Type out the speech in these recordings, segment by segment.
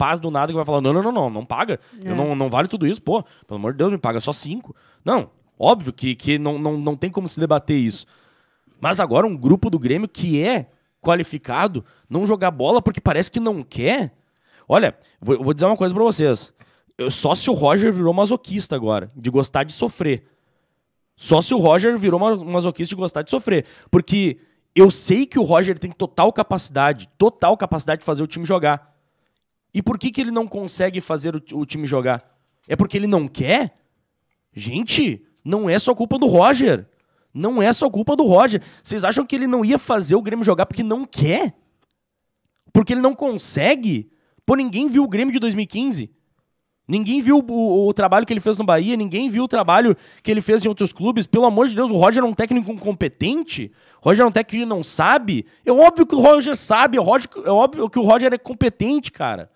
paz do nada que vai falar: não, não, não, não, não paga. É. Eu não, não vale tudo isso, pô, pelo amor de Deus, me paga só cinco. Não, óbvio que, que não, não, não tem como se debater isso. Mas agora um grupo do Grêmio que é qualificado não jogar bola porque parece que não quer. Olha, vou, vou dizer uma coisa para vocês. Eu, só se o Roger virou masoquista agora, de gostar de sofrer. Só se o Roger virou masoquista de gostar de sofrer. Porque eu sei que o Roger tem total capacidade, total capacidade de fazer o time jogar. E por que, que ele não consegue fazer o, o time jogar? É porque ele não quer? Gente, não é só culpa do Roger. Não é só culpa do Roger. Vocês acham que ele não ia fazer o Grêmio jogar porque não quer? Porque ele não consegue? Pô, ninguém viu o Grêmio de 2015. Ninguém viu o, o, trabalho que ele fez no Bahia, ninguém viu o trabalho que ele fez em outros clubes. Pelo amor de Deus, o Roger é um técnico incompetente? O Roger é um técnico que não sabe? É óbvio que o Roger sabe, é óbvio, é óbvio que o Roger é competente, cara.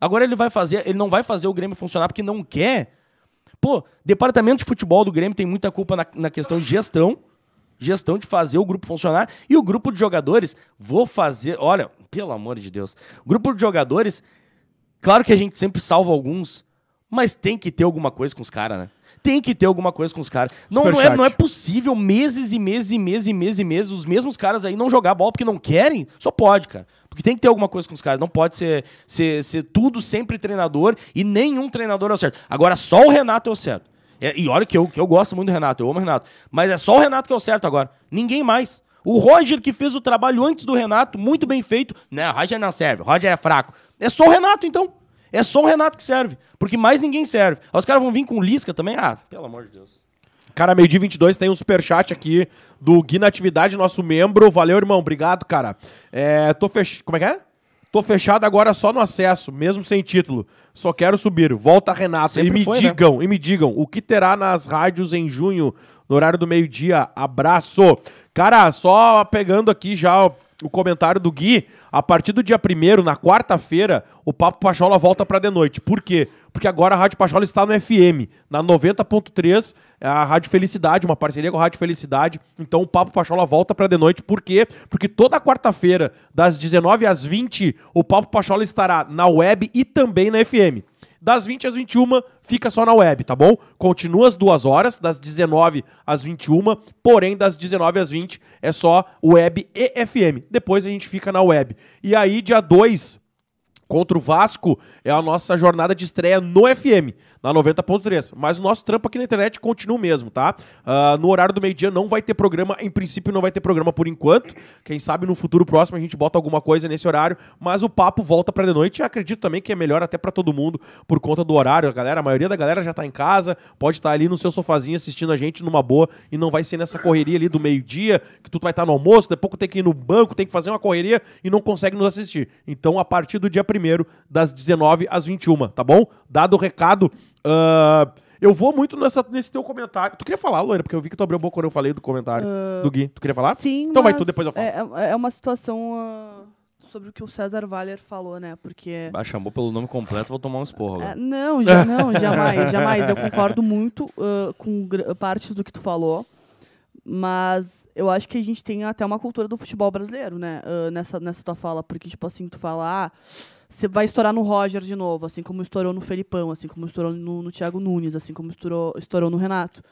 Agora ele vai fazer, ele não vai fazer o Grêmio funcionar porque não quer. Pô, departamento de futebol do Grêmio tem muita culpa na, na questão de gestão. Gestão de fazer o grupo funcionar. E o grupo de jogadores, vou fazer. Olha, pelo amor de Deus. Grupo de jogadores, claro que a gente sempre salva alguns, mas tem que ter alguma coisa com os caras, né? Tem que ter alguma coisa com os caras. Não, não é, não, é, possível meses e meses e meses e meses e meses os mesmos caras aí não jogar bola porque não querem. Só pode, cara. Porque tem que ter alguma coisa com os caras. Não pode ser, ser, ser tudo sempre treinador e nenhum treinador é o certo. Agora, só o Renato é o certo. É, e olha que eu, que eu gosto muito do Renato, eu amo o Renato. Mas é só o Renato que é o certo agora. Ninguém mais. O Roger que fez o trabalho antes do Renato, muito bem feito. né o Roger não serve, o Roger é fraco. É só o Renato, então. É só o Renato que serve. Porque mais ninguém serve. os caras vão vir com o Lisca também. Ah, pelo amor de Deus. Cara, meio dia 22 tem um superchat aqui do Gui Natividade, nosso membro. Valeu, irmão. Obrigado, cara. É, tô fech... Como é que é? Tô fechado agora só no acesso, mesmo sem título. Só quero subir. Volta, Renato. Sempre e me foi, né? digam, né? e me digam, o que terá nas rádios em junho, no horário do meio-dia? Abraço. Cara, só pegando aqui já o comentário do Gui, a partir do dia 1 na quarta-feira, o Papo Pachola volta para de noite. Por quê? Porque agora a Rádio Pachola está no FM, na 90.3, é a Rádio Felicidade, uma parceria com a Rádio Felicidade. Então o Papo Pachola volta para de noite. Por quê? Porque toda quarta-feira, das 19 às 20, o Papo Pachola estará na web e também na FM. Das 20 às 21 fica só na web, tá bom? Continua as duas horas, das 19 às 21, porém das 19 às 20 é só web e FM. Depois a gente fica na web. E aí, dia 2 contra o Vasco é a nossa jornada de estreia no FM, na 90.3. Mas o nosso trampo aqui na internet continua o mesmo, tá? Uh, no horário do meio-dia não vai ter programa, em princípio não vai ter programa por enquanto. Quem sabe no futuro próximo a gente bota alguma coisa nesse horário, mas o papo volta para de noite. E acredito também que é melhor até para todo mundo por conta do horário. A galera, a maioria da galera já tá em casa, pode estar tá ali no seu sofazinho assistindo a gente numa boa e não vai ser nessa correria ali do meio-dia, que tu vai estar tá no almoço, pouco tem que ir no banco, tem que fazer uma correria e não consegue nos assistir. Então, a partir do dia 1 primeiro, das 19 às 21, tá bom? Dado o recado, uh, eu vou muito nessa, nesse teu comentário. Tu queria falar, Loira? Porque eu vi que tu abriu a boca quando eu falei do comentário uh, do Gui. Tu queria falar? Sim, Então vai tu, depois eu falo. É, é, é uma situação... Uh sobre o que o César Waller falou, né? Porque. Ah, chamou pelo nome completo, vou tomar um esporro. É, não, já, não, jamais, jamais. Eu concordo muito uh, com parte do que tu falou. Mas eu acho que a gente tem até uma cultura do futebol brasileiro, né? Uh, nessa, nessa tua fala. Porque, tipo assim, tu fala, ah, você vai estourar no Roger de novo, assim como estourou no Felipão, assim como estourou no, no Thiago Nunes, assim como estourou, estourou no Renato.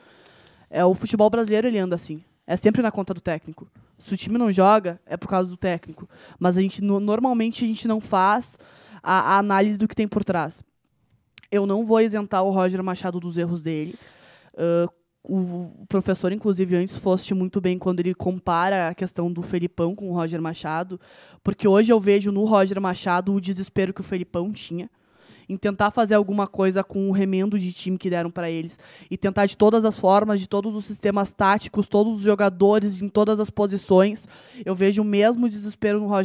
É, o futebol brasileiro, ele anda assim. É sempre na conta do técnico. Se o time não joga, é por causa do técnico. Mas a gente, normalmente, a gente não faz a, a análise do que tem por trás. Eu não vou isentar o Roger Machado dos erros dele. Uh, o professor, inclusive, antes fosse muito bem quando ele compara a questão do Felipão com o Roger Machado, porque hoje eu vejo no Roger Machado o desespero que o Felipão tinha em tentar fazer alguma coisa com o remendo de time que deram para eles e tentar de todas as formas, de todos os sistemas táticos, todos os jogadores em todas as posições. Eu vejo o mesmo desespero no Roger